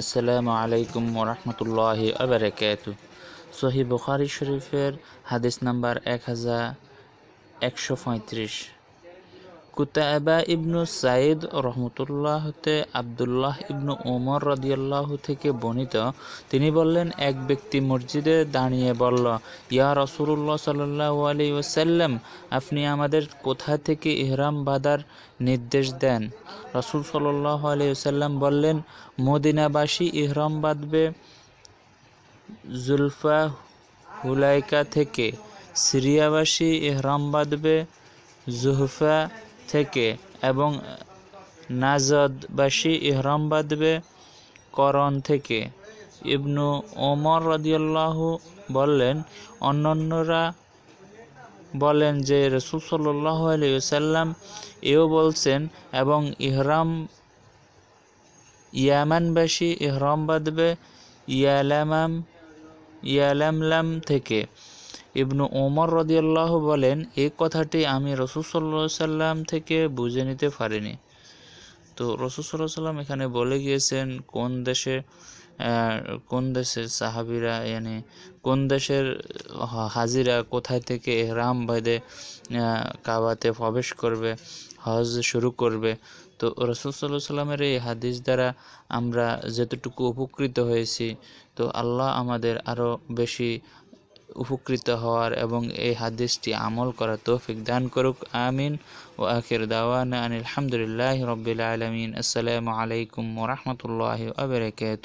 السلام عليكم ورحمة الله وبركاته صحيح بخاري شريفير حديث نمبر 1135 কুতাবা ইবনু সাইদ রহমতুল্লাহ হতে আবদুল্লাহ ইবনু ওমর রদিয়াল্লাহ থেকে বর্ণিত তিনি বললেন এক ব্যক্তি মসজিদে দাঁড়িয়ে বলল ইয়া রসুল্লাহ সাল্লাহ আলী ওসাল্লাম আপনি আমাদের কোথা থেকে ইহরাম বাদার নির্দেশ দেন রসুল সাল্লাহ আলী ওসাল্লাম বললেন মদিনাবাসী ইহরাম বাঁধবে জুলফা হুলাইকা থেকে সিরিয়াবাসী ইহরাম বাঁধবে জুহফা থেকে এবং নাজদবাসী ইহরাম বাঁধবে করণ থেকে ইবনু ওমর রদিয়াল্লাহ বললেন অন্যান্যরা বলেন যে রসুল সাল্লাহ আলিয়াল্লাম এও বলছেন এবং ইহরাম ইয়ামানবাসী ইহরাম বাঁধবে ইয়ালামাম ইয়ালামলাম থেকে ইবনু ওমর রদিয়াল্লাহ বলেন এই কথাটি আমি রসুসাল্লাহ সাল্লাম থেকে বুঝে নিতে পারিনি তো রসুসাল্লাহ সাল্লাম এখানে বলে গিয়েছেন কোন দেশে কোন দেশের সাহাবিরা মানে কোন দেশের হাজিরা কোথায় থেকে রাম বাইদে কাবাতে প্রবেশ করবে হজ শুরু করবে তো রসুল্লাহ সাল্লামের এই হাদিস দ্বারা আমরা যেতটুকু উপকৃত হয়েছি তো আল্লাহ আমাদের আরও বেশি উপকৃত হওয়ার এবং এই হাদিসটি আমল করার তৌফিক দান করুক আমিন ও আখির দাওয়ান আনিল আলহামদুলিল্লাহ রবিল আলমিন আসসালামু আলাইকুম রহমতুল্লাহ আবরকাত